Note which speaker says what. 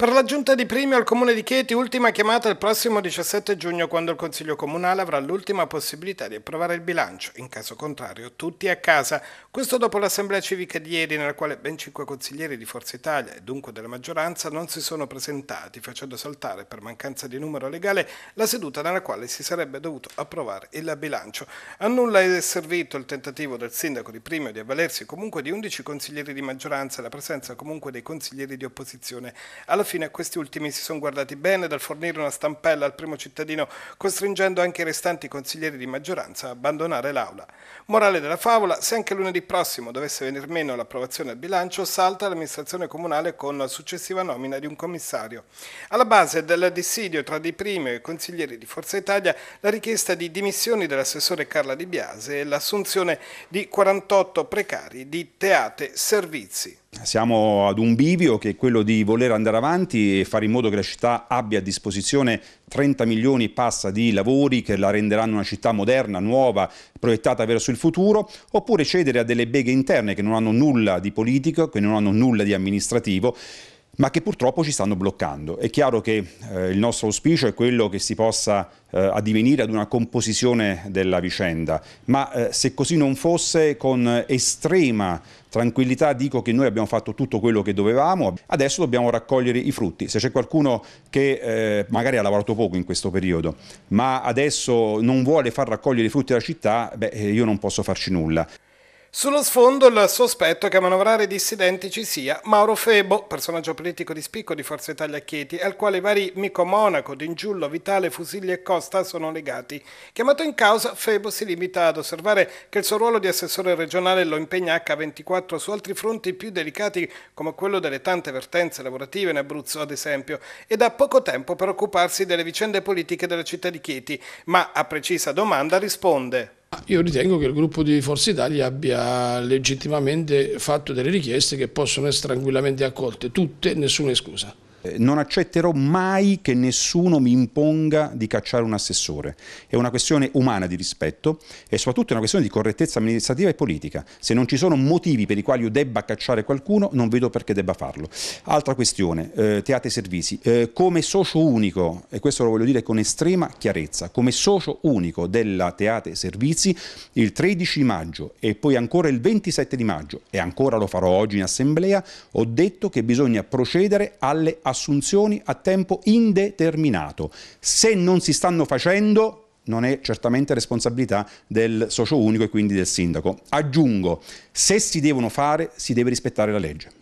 Speaker 1: Per la giunta di primi al Comune di Chieti, ultima chiamata il prossimo 17 giugno quando il Consiglio Comunale avrà l'ultima possibilità di approvare il bilancio, in caso contrario tutti a casa. Questo dopo l'Assemblea Civica di ieri nella quale ben cinque consiglieri di Forza Italia e dunque della maggioranza non si sono presentati facendo saltare per mancanza di numero legale la seduta nella quale si sarebbe dovuto approvare il bilancio. A nulla è servito il tentativo del sindaco di Primio di avvalersi comunque di 11 consiglieri di maggioranza e la presenza comunque dei consiglieri di opposizione. Alla fine e questi ultimi si sono guardati bene dal fornire una stampella al primo cittadino, costringendo anche i restanti consiglieri di maggioranza a abbandonare l'Aula. Morale della favola, se anche lunedì prossimo dovesse venir meno l'approvazione al bilancio, salta l'amministrazione comunale con la successiva nomina di un commissario. Alla base del dissidio tra Di Primo e i consiglieri di Forza Italia, la richiesta di dimissioni dell'assessore Carla Di Biase e l'assunzione di 48 precari di Teate Servizi
Speaker 2: siamo ad un bivio che è quello di voler andare avanti e fare in modo che la città abbia a disposizione 30 milioni e passa di lavori che la renderanno una città moderna, nuova, proiettata verso il futuro, oppure cedere a delle beghe interne che non hanno nulla di politico, che non hanno nulla di amministrativo ma che purtroppo ci stanno bloccando. È chiaro che eh, il nostro auspicio è quello che si possa eh, addivenire ad una composizione della vicenda, ma eh, se così non fosse con estrema tranquillità dico che noi abbiamo fatto tutto quello che dovevamo, adesso dobbiamo raccogliere i frutti. Se c'è qualcuno che eh, magari ha lavorato poco in questo periodo, ma adesso non vuole far raccogliere i frutti alla città, beh, eh, io non posso farci nulla.
Speaker 1: Sullo sfondo il sospetto che a manovrare dissidenti ci sia Mauro Febo, personaggio politico di spicco di Forza Italia Chieti, al quale vari Mico Monaco, D'Ingiullo, Vitale, Fusilli e Costa sono legati. Chiamato in causa, Febo si limita ad osservare che il suo ruolo di assessore regionale lo impegna H24 su altri fronti più delicati come quello delle tante vertenze lavorative in Abruzzo, ad esempio, ed ha poco tempo per occuparsi delle vicende politiche della città di Chieti, ma a precisa domanda risponde io ritengo che il gruppo di Forza Italia abbia legittimamente fatto delle richieste che possono essere tranquillamente accolte, tutte, nessuna esclusa.
Speaker 2: Eh, non accetterò mai che nessuno mi imponga di cacciare un assessore. È una questione umana di rispetto e soprattutto è una questione di correttezza amministrativa e politica. Se non ci sono motivi per i quali io debba cacciare qualcuno, non vedo perché debba farlo. Altra questione, eh, teatri e servizi. Eh, come socio unico, e questo lo voglio dire con estrema chiarezza, come socio unico della teate e servizi, il 13 maggio e poi ancora il 27 di maggio, e ancora lo farò oggi in assemblea, ho detto che bisogna procedere alle assunzioni a tempo indeterminato. Se non si stanno facendo non è certamente responsabilità del socio unico e quindi del sindaco. Aggiungo, se si devono fare si deve rispettare la legge.